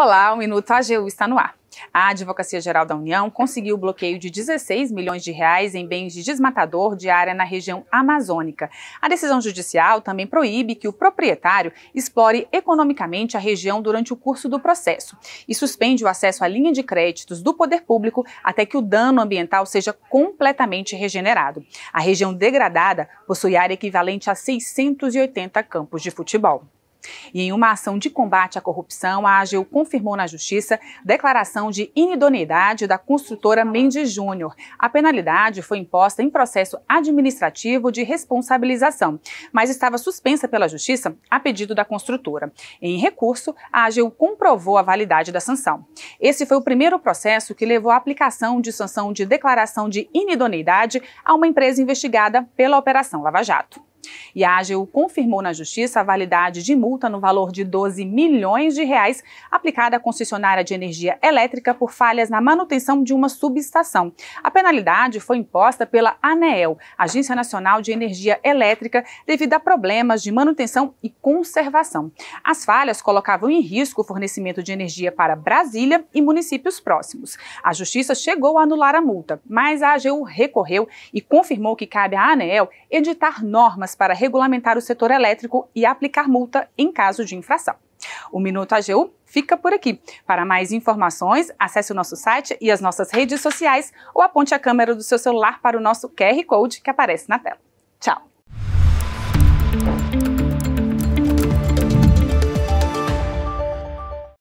Olá, o Minuto AGU está no ar. A Advocacia Geral da União conseguiu o bloqueio de 16 milhões de reais em bens de desmatador de área na região amazônica. A decisão judicial também proíbe que o proprietário explore economicamente a região durante o curso do processo e suspende o acesso à linha de créditos do poder público até que o dano ambiental seja completamente regenerado. A região degradada possui área equivalente a 680 campos de futebol. E em uma ação de combate à corrupção, a AGU confirmou na Justiça declaração de inidoneidade da construtora Mendes Júnior. A penalidade foi imposta em processo administrativo de responsabilização, mas estava suspensa pela Justiça a pedido da construtora. Em recurso, a AGU comprovou a validade da sanção. Esse foi o primeiro processo que levou à aplicação de sanção de declaração de inidoneidade a uma empresa investigada pela Operação Lava Jato. E a AGU confirmou na Justiça a validade de multa no valor de 12 milhões de reais aplicada à concessionária de energia elétrica por falhas na manutenção de uma subestação. A penalidade foi imposta pela ANEEL, Agência Nacional de Energia Elétrica, devido a problemas de manutenção e conservação. As falhas colocavam em risco o fornecimento de energia para Brasília e municípios próximos. A Justiça chegou a anular a multa, mas a AGU recorreu e confirmou que cabe à ANEEL editar normas normas para regulamentar o setor elétrico e aplicar multa em caso de infração. O Minuto AGU fica por aqui. Para mais informações, acesse o nosso site e as nossas redes sociais ou aponte a câmera do seu celular para o nosso QR Code que aparece na tela. Tchau!